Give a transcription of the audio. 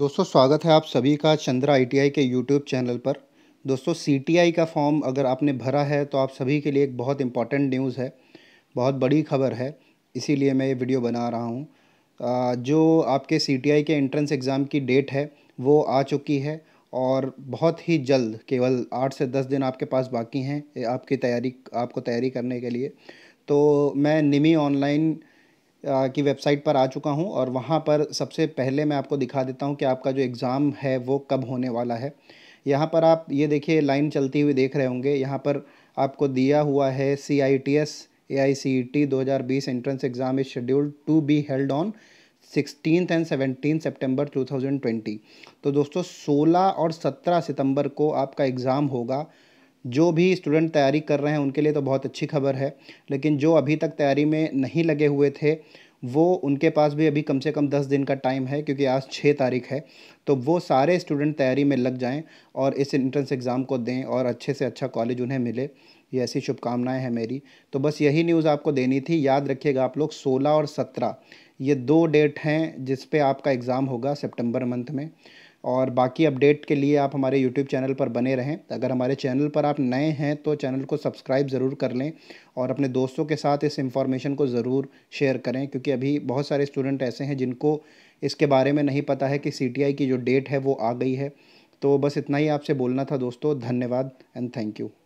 दोस्तों स्वागत है आप सभी का चंद्रा आईटीआई के यूट्यूब चैनल पर दोस्तों सीटीआई का फॉर्म अगर आपने भरा है तो आप सभी के लिए एक बहुत इम्पॉर्टेंट न्यूज़ है बहुत बड़ी खबर है इसीलिए मैं ये वीडियो बना रहा हूँ जो आपके सीटीआई के एंट्रेंस एग्ज़ाम की डेट है वो आ चुकी है और बहुत ही जल्द केवल आठ से दस दिन आपके पास बाकी हैं आपकी तैयारी आपको तैयारी करने के लिए तो मैं निमी ऑनलाइन की वेबसाइट पर आ चुका हूँ और वहाँ पर सबसे पहले मैं आपको दिखा देता हूँ कि आपका जो एग्ज़ाम है वो कब होने वाला है यहाँ पर आप ये देखिए लाइन चलती हुई देख रहे होंगे यहाँ पर आपको दिया हुआ है C I T S A I C E T दो हज़ार बीस entrance exam is scheduled to be held on sixteen and seventeen September two thousand twenty तो दोस्तों सोलह और सत्रह सितम्बर को आपका एग्ज़ाम होगा जो भी स्टूडेंट तैयारी कर रहे हैं उनके लिए तो बहुत अच्छी खबर है लेकिन जो अभी तक तैयारी में नहीं लगे हुए थे वो उनके पास भी अभी कम से कम दस दिन का टाइम है क्योंकि आज छः तारीख है तो वो सारे स्टूडेंट तैयारी में लग जाएं और इस एंट्रेंस एग्ज़ाम को दें और अच्छे से अच्छा कॉलेज उन्हें मिले ये ऐसी शुभकामनाएं हैं मेरी तो बस यही न्यूज़ आपको देनी थी याद रखिएगा आप लोग 16 और 17 ये दो डेट हैं जिस आपका एग्ज़ाम होगा सेप्टेम्बर मंथ में और बाकी अपडेट के लिए आप हमारे यूट्यूब चैनल पर बने रहें अगर हमारे चैनल पर आप नए हैं तो चैनल को सब्सक्राइब ज़रूर कर लें और अपने दोस्तों के साथ इस इंफॉर्मेशन को ज़रूर शेयर करें क्योंकि अभी बहुत सारे स्टूडेंट ऐसे हैं जिनको इसके बारे में नहीं पता है कि सी की जो डेट है वो आ गई है तो बस इतना ही आपसे बोलना था दोस्तों धन्यवाद एंड थैंक यू